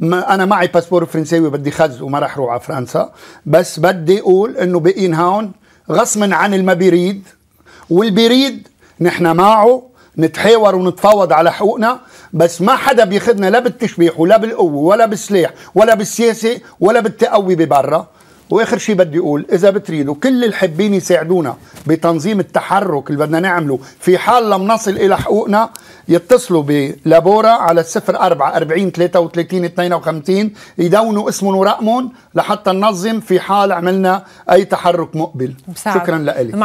ما انا معي باسبور فرنساوي بدي خز وما راح اروح على فرنسا بس بدي اقول انه بقين هون غصما عن ما بيريد والبريد نحن معه نتحاور ونتفاوض على حقوقنا بس ما حدا بياخذنا لا بالتشبيح ولا بالقوه ولا بالسلاح ولا بالسياسه ولا بالتقوي ببرا واخر شيء بدي اقول اذا بتريدوا كل اللي حابين يساعدونا بتنظيم التحرك اللي بدنا نعمله في حال لم نصل الى حقوقنا يتصلوا بلابورا على 04 40 33 52 يدونوا اسمهم ورقمهم لحتى ننظم في حال عملنا اي تحرك مقبل شكرا لك